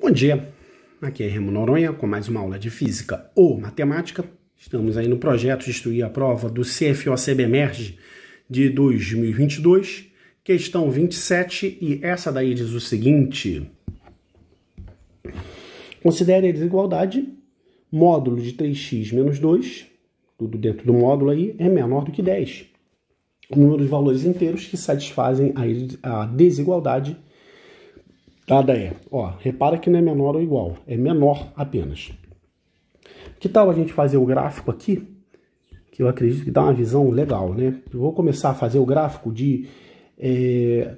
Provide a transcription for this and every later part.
Bom dia, aqui é Remo Noronha com mais uma aula de Física ou Matemática. Estamos aí no projeto de Instruir a Prova do CFOCB Merge de 2022, questão 27, e essa daí diz o seguinte. Considere a desigualdade, módulo de 3x menos 2, tudo dentro do módulo aí, é menor do que 10. O número de valores inteiros que satisfazem a desigualdade Nada tá, é. Ó, repara que não é menor ou igual, é menor apenas. Que tal a gente fazer o gráfico aqui? Que eu acredito que dá uma visão legal, né? Eu vou começar a fazer o gráfico de é,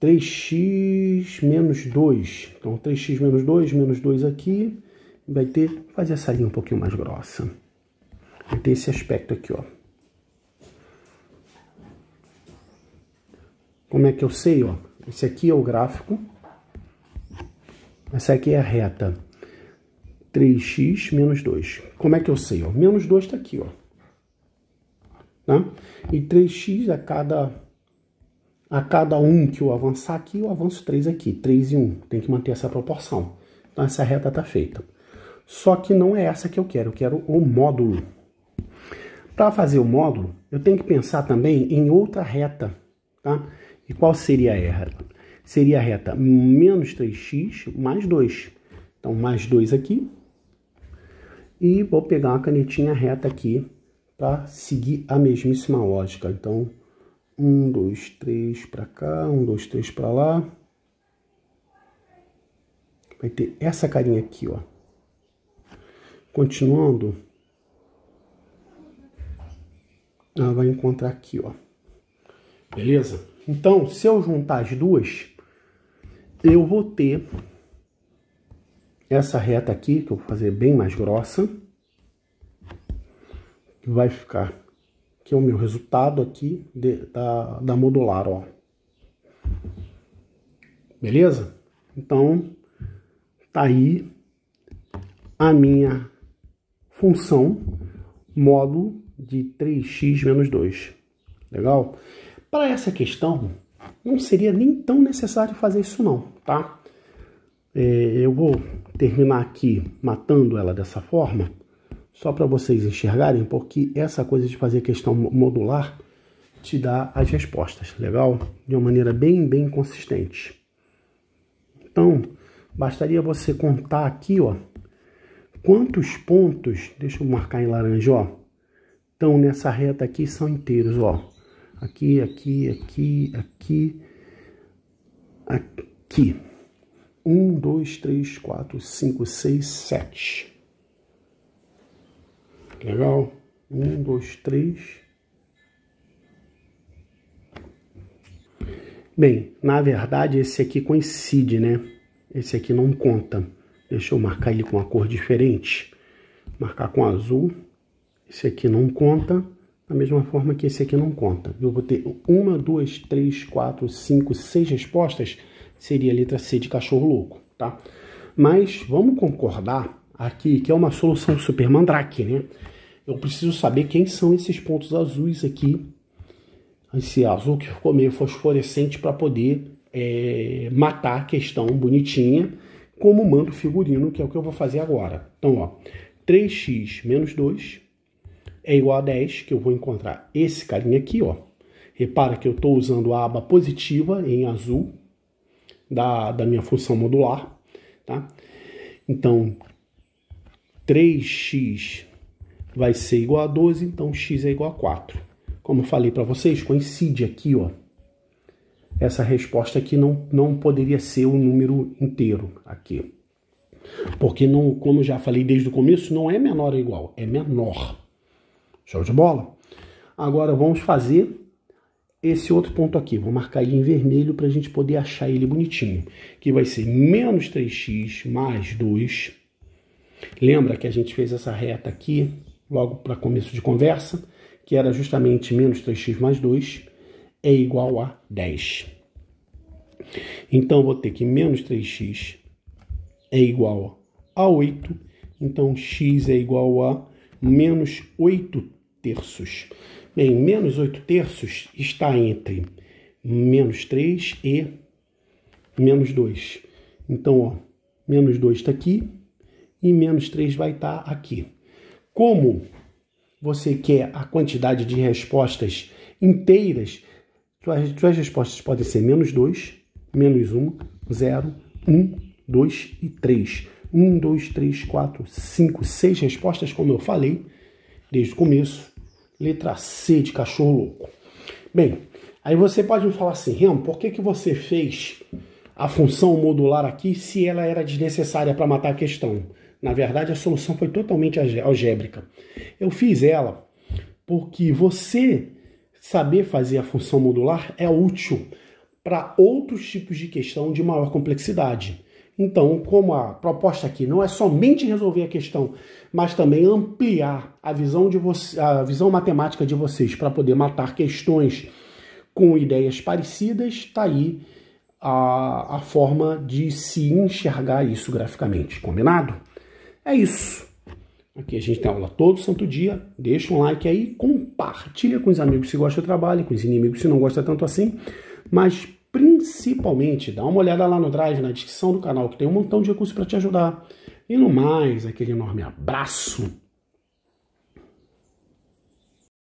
3x menos 2. Então, 3x menos 2, menos 2 aqui. Vai ter, fazer essa linha um pouquinho mais grossa. Vai ter esse aspecto aqui, ó. Como é que eu sei, ó? Esse aqui é o gráfico essa aqui é a reta 3x menos 2. Como é que eu sei? Ó? Menos 2 está aqui, ó. Tá? E 3x a cada, a cada 1 que eu avançar aqui, eu avanço 3 aqui. 3 e 1. Tem que manter essa proporção. Então essa reta está feita. Só que não é essa que eu quero. Eu quero o módulo. Para fazer o módulo, eu tenho que pensar também em outra reta. Tá? E qual seria a reta? seria a reta menos 3x mais 2. Então, mais 2 aqui. E vou pegar uma canetinha reta aqui para seguir a mesmíssima lógica. Então, 1, 2, 3 para cá, 1, 2, 3 para lá. Vai ter essa carinha aqui, ó. Continuando, ela vai encontrar aqui, ó. Beleza? Então, se eu juntar as duas, eu vou ter essa reta aqui, que eu vou fazer bem mais grossa, que vai ficar, que é o meu resultado aqui de, da, da modular, ó. Beleza? Então, tá aí a minha função módulo de 3x menos 2. Legal? Para essa questão, não seria nem tão necessário fazer isso não, tá? É, eu vou terminar aqui matando ela dessa forma, só para vocês enxergarem, porque essa coisa de fazer questão modular te dá as respostas, legal? De uma maneira bem, bem consistente. Então, bastaria você contar aqui, ó, quantos pontos, deixa eu marcar em laranja, ó, estão nessa reta aqui são inteiros, ó. Aqui, aqui, aqui, aqui, aqui. Um, dois, três, quatro, cinco, seis, sete. Legal? Um, dois, três. Bem, na verdade esse aqui coincide, né? Esse aqui não conta. Deixa eu marcar ele com uma cor diferente. Marcar com azul. Esse aqui não conta. Da mesma forma que esse aqui não conta. Eu vou ter uma, duas, três, quatro, cinco, seis respostas. Seria a letra C de cachorro louco, tá? Mas vamos concordar aqui que é uma solução super mandrake, né? Eu preciso saber quem são esses pontos azuis aqui. Esse azul que ficou meio fosforescente para poder é, matar a questão bonitinha como mando figurino, que é o que eu vou fazer agora. Então, ó, 3x menos 2 é igual a 10, que eu vou encontrar esse carinha aqui, ó. Repara que eu estou usando a aba positiva em azul da, da minha função modular, tá? Então, 3x vai ser igual a 12, então x é igual a 4. Como eu falei para vocês, coincide aqui, ó. Essa resposta aqui não, não poderia ser o um número inteiro aqui. Porque, não, como eu já falei desde o começo, não é menor ou igual, é menor. Show de bola? Agora vamos fazer esse outro ponto aqui. Vou marcar ele em vermelho para a gente poder achar ele bonitinho. Que vai ser menos 3x mais 2. Lembra que a gente fez essa reta aqui logo para começo de conversa? Que era justamente menos 3x mais 2 é igual a 10. Então, vou ter que menos 3x é igual a 8. Então, x é igual a menos 8 terços. Bem, menos 8 terços está entre menos 3 e menos 2. Então, ó, menos 2 está aqui e menos 3 vai estar tá aqui. Como você quer a quantidade de respostas inteiras, suas, suas respostas podem ser menos 2, menos 1, 0, 1, 2 e 3. 1, 2, 3, 4, 5, 6 respostas, como eu falei desde o começo Letra C de cachorro louco. Bem, aí você pode me falar assim, Ren, por que, que você fez a função modular aqui se ela era desnecessária para matar a questão? Na verdade, a solução foi totalmente algébrica. Eu fiz ela porque você saber fazer a função modular é útil para outros tipos de questão de maior complexidade. Então, como a proposta aqui não é somente resolver a questão, mas também ampliar a visão, de a visão matemática de vocês para poder matar questões com ideias parecidas, está aí a, a forma de se enxergar isso graficamente. Combinado? É isso. Aqui a gente tem aula todo santo dia. Deixa um like aí, compartilha com os amigos se gosta do trabalho, com os inimigos se não gosta tanto assim. Mas principalmente dá uma olhada lá no Drive, na descrição do canal, que tem um montão de recursos para te ajudar. E no mais, aquele enorme abraço.